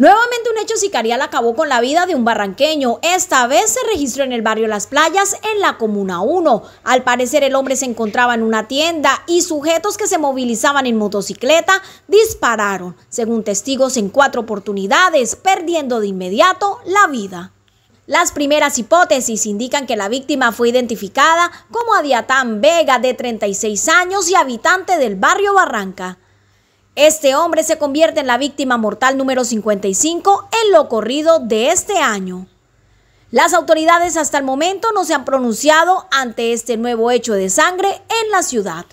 Nuevamente un hecho sicarial acabó con la vida de un barranqueño. Esta vez se registró en el barrio Las Playas, en la Comuna 1. Al parecer el hombre se encontraba en una tienda y sujetos que se movilizaban en motocicleta dispararon, según testigos, en cuatro oportunidades, perdiendo de inmediato la vida. Las primeras hipótesis indican que la víctima fue identificada como Adiatán Vega, de 36 años y habitante del barrio Barranca. Este hombre se convierte en la víctima mortal número 55 en lo corrido de este año. Las autoridades hasta el momento no se han pronunciado ante este nuevo hecho de sangre en la ciudad.